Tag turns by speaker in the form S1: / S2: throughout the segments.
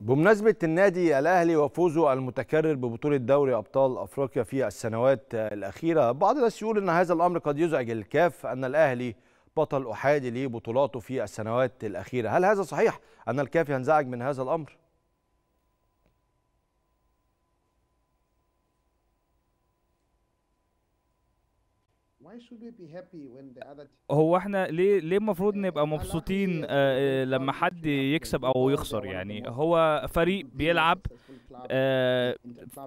S1: بمناسبة النادي الأهلي وفوزه المتكرر ببطولة دوري أبطال أفريقيا في السنوات الأخيرة بعض الناس يقول أن هذا الأمر قد يزعج الكاف أن الأهلي بطل أحادي لبطولاته في السنوات الأخيرة هل هذا صحيح أن الكاف ينزعج من هذا الأمر؟
S2: هو احنا ليه ليه المفروض آه، نبقى مبسوطين آه، لما حد يكسب او يخسر يعني هو فريق بيلعب آه،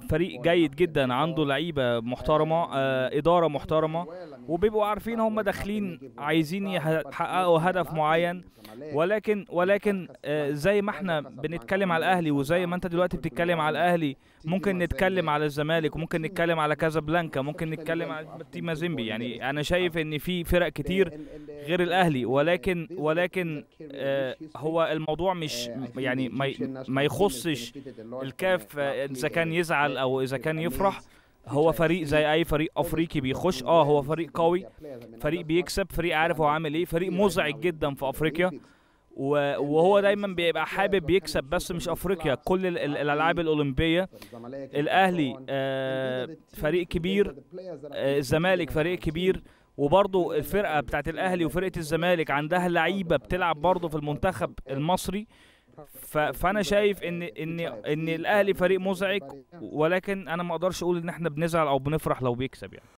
S2: فريق جيد يعني جدا عنده لعيبه محترمه آه، اداره محترمه وبيبقوا عارفين هم داخلين عايزين يحققوا هدف معين ولكن ولكن آه، زي ما احنا بنتكلم على الاهلي وزي ما انت دلوقتي بتتكلم على الاهلي ممكن نتكلم على الزمالك وممكن نتكلم على كازابلانكا ممكن نتكلم على تيما زيمبي يعني انا شايف ان في فرق كتير غير الاهلي ولكن ولكن آه، هو الموضوع مش يعني ما يخصش الكاف اذا كان يزعل او اذا كان يفرح هو فريق زي اي فريق افريقي بيخش اه هو فريق قوي فريق بيكسب فريق عارف هو عامل ايه فريق مزعج جدا في افريقيا وهو دايما بيبقى حابب يكسب بس مش افريقيا كل الالعاب الاولمبيه الاهلي آه، فريق كبير آه، الزمالك فريق كبير وبرضه الفرقه بتاعت الاهلي وفرقه الزمالك عندها لعيبه بتلعب برضه في المنتخب المصري فانا شايف ان ان ان الاهلي فريق مزعج ولكن انا ما اقدرش اقول ان احنا بنزعل او بنفرح لو بيكسب يعني